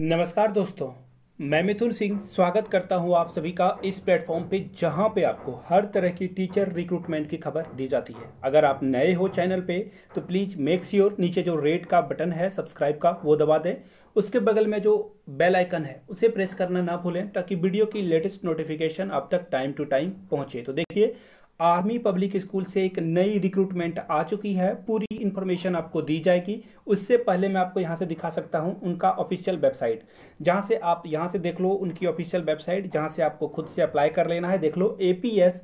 नमस्कार दोस्तों मैं मिथुन सिंह स्वागत करता हूं आप सभी का इस प्लेटफॉर्म पे जहां पे आपको हर तरह की टीचर रिक्रूटमेंट की खबर दी जाती है अगर आप नए हो चैनल पे तो प्लीज़ मेक श्योर नीचे जो रेड का बटन है सब्सक्राइब का वो दबा दें उसके बगल में जो बेल आइकन है उसे प्रेस करना ना भूलें ताकि वीडियो की लेटेस्ट नोटिफिकेशन आप तक टाइम टू टाइम पहुँचे तो देखिए आर्मी पब्लिक स्कूल से एक नई रिक्रूटमेंट आ चुकी है पूरी इन्फॉर्मेशन आपको दी जाएगी उससे पहले मैं आपको यहाँ से दिखा सकता हूँ उनका ऑफिशियल वेबसाइट जहाँ से आप यहाँ से देख लो उनकी ऑफिशियल वेबसाइट जहाँ से आपको खुद से अप्लाई कर लेना है देख लो A P S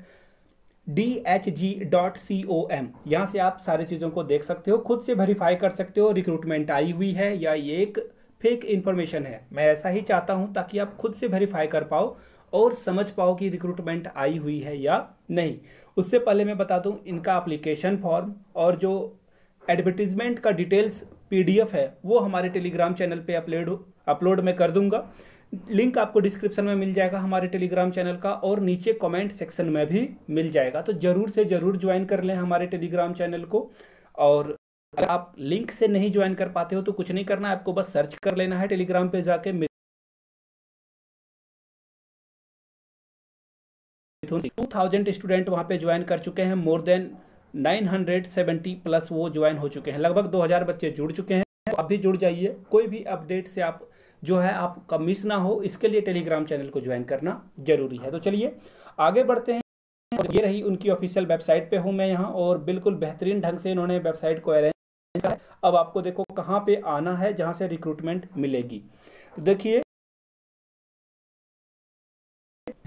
D H G dot C O M यहाँ से आप सारी चीज़ों को देख सकते हो खुद से वेरीफाई कर सकते हो रिक्रूटमेंट आई हुई है या ये एक फेक इन्फॉर्मेशन है मैं ऐसा ही चाहता हूँ ताकि आप खुद से वेरीफाई कर पाओ और समझ पाओ कि रिक्रूटमेंट आई हुई है या नहीं उससे पहले मैं बता दूं इनका अप्लीकेशन फॉर्म और जो एडवर्टीजमेंट का डिटेल्स पीडीएफ है वो हमारे टेलीग्राम चैनल पे अपलोड अपलोड मैं कर दूंगा लिंक आपको डिस्क्रिप्शन में मिल जाएगा हमारे टेलीग्राम चैनल का और नीचे कमेंट सेक्शन में भी मिल जाएगा तो ज़रूर से ज़रूर ज्वाइन कर लें हमारे टेलीग्राम चैनल को और अगर आप लिंक से नहीं ज्वाइन कर पाते हो तो कुछ नहीं करना है आपको बस सर्च कर लेना है टेलीग्राम पे जाके मिथुन टू थाउजेंड स्टूडेंट वहाँ पे ज्वाइन कर चुके हैं मोर देन 970 प्लस वो ज्वाइन हो चुके हैं लगभग 2000 बच्चे जुड़ चुके हैं तो आप भी जुड़ जाइए कोई भी अपडेट से आप जो है आपका मिस ना हो इसके लिए टेलीग्राम चैनल को ज्वाइन करना जरूरी है तो चलिए आगे बढ़ते हैं ये रही उनकी ऑफिशियल वेबसाइट पे हूँ मैं यहाँ और बिल्कुल बेहतरीन ढंग से इन्होंने वेबसाइट को अरेंज अब आपको देखो कहाँ पर आना है जहाँ से रिक्रूटमेंट मिलेगी तो देखिए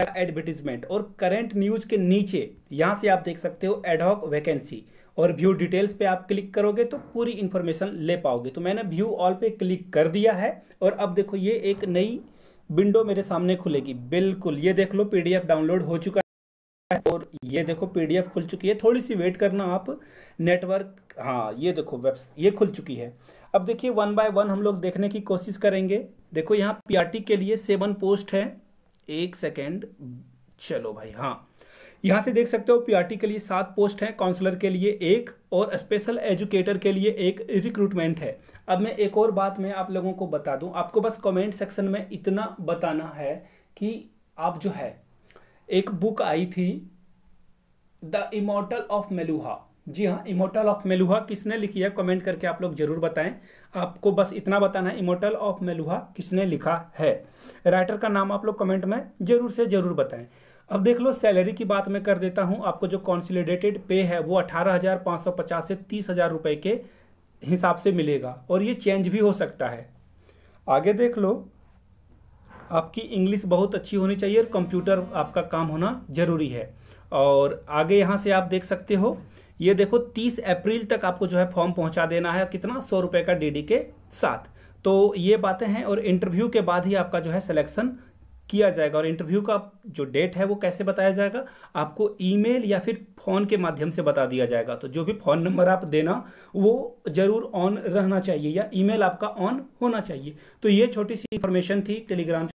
एडवर्टीजमेंट और करंट न्यूज के नीचे यहाँ से आप देख सकते हो एडहॉक वैकेंसी और व्यू डिटेल्स पे आप क्लिक करोगे तो पूरी इन्फॉर्मेशन ले पाओगे तो मैंने व्यू ऑल पे क्लिक कर दिया है और अब देखो ये एक नई विंडो मेरे सामने खुलेगी बिल्कुल ये देख लो पीडीएफ डाउनलोड हो चुका है और ये देखो पीडीएफ खुल चुकी है थोड़ी सी वेट करना आप नेटवर्क हाँ ये देखो वेब ये खुल चुकी है अब देखिए वन बाय वन हम लोग देखने की कोशिश करेंगे देखो यहाँ पी के लिए सेवन पोस्ट है एक सेकेंड चलो भाई हाँ यहाँ से देख सकते हो पीआरटी के लिए सात पोस्ट हैं काउंसलर के लिए एक और स्पेशल एजुकेटर के लिए एक रिक्रूटमेंट है अब मैं एक और बात मैं आप लोगों को बता दूं आपको बस कमेंट सेक्शन में इतना बताना है कि आप जो है एक बुक आई थी द इमोटल ऑफ मेलुहा जी हाँ इमोटल ऑफ मेलुहा किसने लिखी है कमेंट करके आप लोग जरूर बताएं आपको बस इतना बताना है इमोटल ऑफ मेलुहा किसने लिखा है राइटर का नाम आप लोग कमेंट में जरूर से जरूर बताएं अब देख लो सैलरी की बात मैं कर देता हूँ आपको जो कॉन्सोलिडेटेड पे है वो अठारह हज़ार पाँच सौ पचास से तीस हज़ार रुपये के हिसाब से मिलेगा और ये चेंज भी हो सकता है आगे देख लो आपकी इंग्लिश बहुत अच्छी होनी चाहिए और कंप्यूटर आपका काम होना ज़रूरी है और आगे यहाँ से आप देख सकते हो ये देखो 30 अप्रैल तक आपको जो है फॉर्म पहुंचा देना है कितना सौ रुपये का डीडी के साथ तो ये बातें हैं और इंटरव्यू के बाद ही आपका जो है सिलेक्शन किया जाएगा और इंटरव्यू का जो डेट है वो कैसे बताया जाएगा आपको ईमेल या फिर फ़ोन के माध्यम से बता दिया जाएगा तो जो भी फ़ोन नंबर आप देना वो ज़रूर ऑन रहना चाहिए या ईमेल आपका ऑन होना चाहिए तो ये छोटी सी इन्फॉर्मेशन थी टेलीग्राम